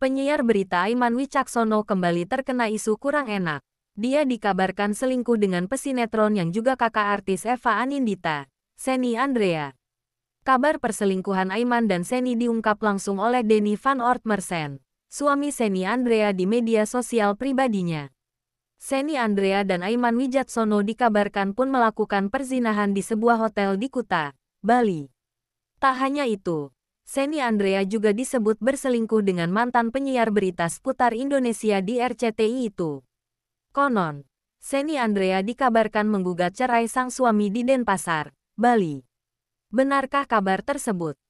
Penyiar berita Aiman Wicaksono kembali terkena isu kurang enak. Dia dikabarkan selingkuh dengan pesinetron yang juga kakak artis Eva Anindita, Seni Andrea. Kabar perselingkuhan Aiman dan Seni diungkap langsung oleh Denny Van Ortmersen, suami Seni Andrea di media sosial pribadinya. Seni Andrea dan Aiman Wijatsono dikabarkan pun melakukan perzinahan di sebuah hotel di Kuta, Bali. Tak hanya itu, Seni Andrea juga disebut berselingkuh dengan mantan penyiar berita seputar Indonesia di RCTI itu. Konon, Seni Andrea dikabarkan menggugat cerai sang suami di Denpasar, Bali. Benarkah kabar tersebut?